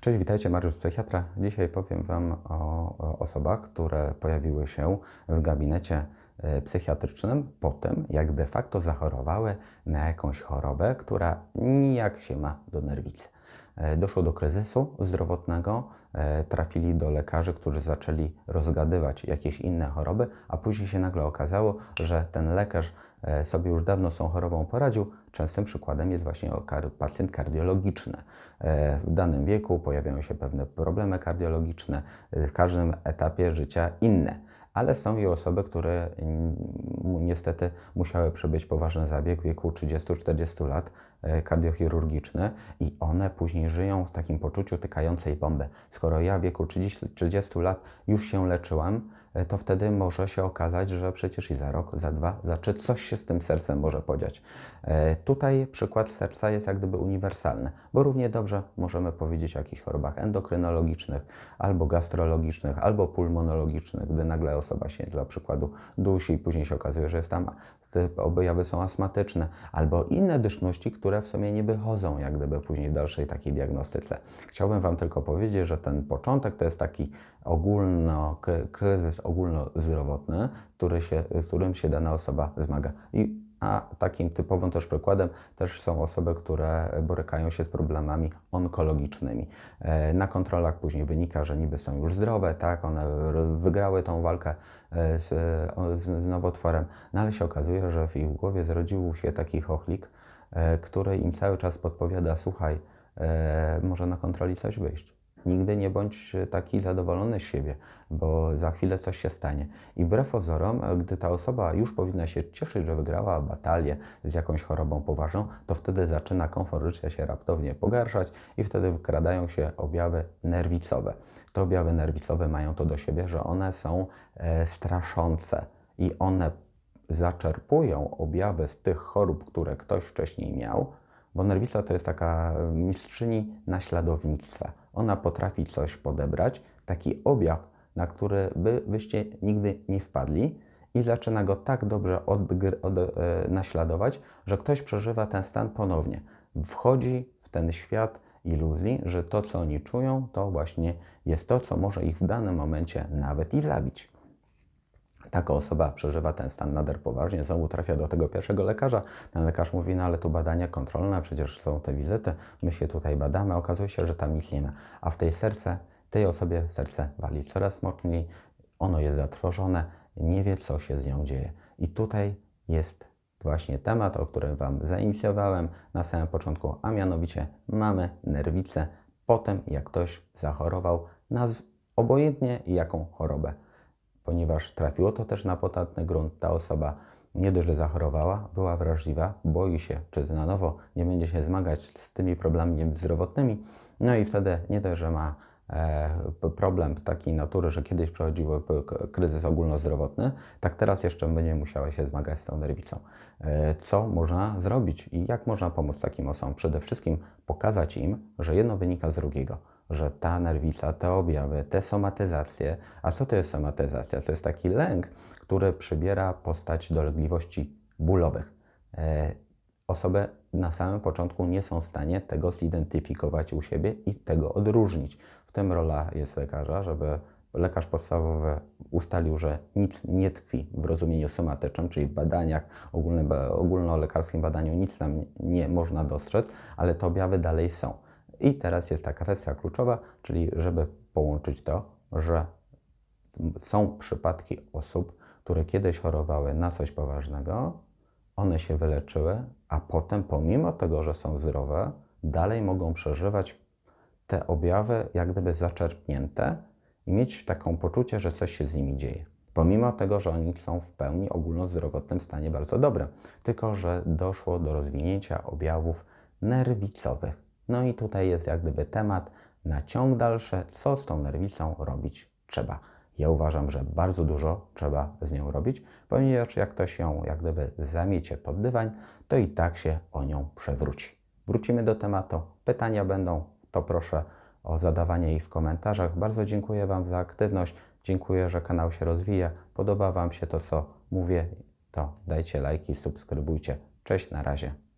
Cześć, witajcie, Mariusz Psychiatra. Dzisiaj powiem Wam o osobach, które pojawiły się w gabinecie e, psychiatrycznym po tym, jak de facto zachorowały na jakąś chorobę, która nijak się ma do nerwicy. E, doszło do kryzysu zdrowotnego, e, trafili do lekarzy, którzy zaczęli rozgadywać jakieś inne choroby, a później się nagle okazało, że ten lekarz e, sobie już dawno z tą chorobą poradził. Częstym przykładem jest właśnie pacjent kardiologiczny. W danym wieku pojawiają się pewne problemy kardiologiczne, w każdym etapie życia inne ale są i osoby, które mm, niestety musiały przebyć poważny zabieg w wieku 30-40 lat, E, kardiochirurgiczne i one później żyją w takim poczuciu tykającej bomby. Skoro ja w wieku 30, 30 lat już się leczyłam, e, to wtedy może się okazać, że przecież i za rok, za dwa, za trzy coś się z tym sercem może podziać. E, tutaj przykład serca jest jak gdyby uniwersalny, bo równie dobrze możemy powiedzieć o jakichś chorobach endokrynologicznych, albo gastrologicznych, albo pulmonologicznych, gdy nagle osoba się dla przykładu dusi i później się okazuje, że jest tam, objawy są astmatyczne, albo inne dyszności, które które w sumie nie wychodzą jak gdyby później w dalszej takiej diagnostyce. Chciałbym Wam tylko powiedzieć, że ten początek to jest taki ogólno, kryzys ogólnozdrowotny, który się, z którym się dana osoba zmaga. I a takim typowym też przykładem też są osoby, które borykają się z problemami onkologicznymi. E, na kontrolach później wynika, że niby są już zdrowe, tak, one wygrały tą walkę e, z, z nowotworem, no ale się okazuje, że w ich głowie zrodził się taki chochlik, E, który im cały czas podpowiada: Słuchaj, e, może na kontroli coś wyjść. Nigdy nie bądź taki zadowolony z siebie, bo za chwilę coś się stanie. I wbrew pozorom, gdy ta osoba już powinna się cieszyć, że wygrała batalię z jakąś chorobą poważną, to wtedy zaczyna komfort życia się raptownie pogarszać i wtedy wykradają się objawy nerwicowe. Te objawy nerwicowe mają to do siebie, że one są e, straszące i one zaczerpują objawy z tych chorób, które ktoś wcześniej miał, bo nerwica to jest taka mistrzyni naśladownictwa. Ona potrafi coś podebrać, taki objaw, na który by wyście nigdy nie wpadli i zaczyna go tak dobrze odgry, od, e, naśladować, że ktoś przeżywa ten stan ponownie. Wchodzi w ten świat iluzji, że to, co oni czują, to właśnie jest to, co może ich w danym momencie nawet i zabić taka osoba przeżywa ten stan nader poważnie, znowu trafia do tego pierwszego lekarza. Ten lekarz mówi, no ale tu badania kontrolne, przecież są te wizyty, my się tutaj badamy, okazuje się, że tam nic nie ma. A w tej serce, tej osobie serce wali coraz mocniej, ono jest zatrwożone, nie wie, co się z nią dzieje. I tutaj jest właśnie temat, o którym Wam zainicjowałem na samym początku, a mianowicie mamy nerwice Potem, jak ktoś zachorował na obojętnie jaką chorobę ponieważ trafiło to też na potatny grunt. Ta osoba nie dość, że zachorowała, była wrażliwa, boi się, czy na nowo nie będzie się zmagać z tymi problemami zdrowotnymi, no i wtedy nie dość, że ma e, problem takiej natury, że kiedyś przechodził kryzys ogólnozdrowotny, tak teraz jeszcze będzie musiała się zmagać z tą nerwicą. E, co można zrobić i jak można pomóc takim osobom? Przede wszystkim pokazać im, że jedno wynika z drugiego że ta nerwica, te objawy, te somatyzacje, a co to jest somatyzacja? To jest taki lęk, który przybiera postać dolegliwości bólowych. E, osoby na samym początku nie są w stanie tego zidentyfikować u siebie i tego odróżnić. W tym rola jest lekarza, żeby lekarz podstawowy ustalił, że nic nie tkwi w rozumieniu somatycznym, czyli w badaniach, ogólnolekarskim badaniu nic tam nie można dostrzec, ale te objawy dalej są. I teraz jest taka kwestia kluczowa, czyli żeby połączyć to, że są przypadki osób, które kiedyś chorowały na coś poważnego, one się wyleczyły, a potem, pomimo tego, że są zdrowe, dalej mogą przeżywać te objawy, jak gdyby zaczerpnięte i mieć taką poczucie, że coś się z nimi dzieje. Pomimo tego, że oni są w pełni ogólnozdrowotnym stanie bardzo dobrym, tylko że doszło do rozwinięcia objawów nerwicowych no i tutaj jest jak gdyby temat na ciąg dalszy, co z tą nerwicą robić trzeba. Ja uważam, że bardzo dużo trzeba z nią robić, ponieważ jak ktoś ją jak gdyby zamiecie pod dywań, to i tak się o nią przewróci. Wrócimy do tematu. Pytania będą, to proszę o zadawanie ich w komentarzach. Bardzo dziękuję Wam za aktywność. Dziękuję, że kanał się rozwija. Podoba Wam się to, co mówię, to dajcie lajki, subskrybujcie. Cześć, na razie.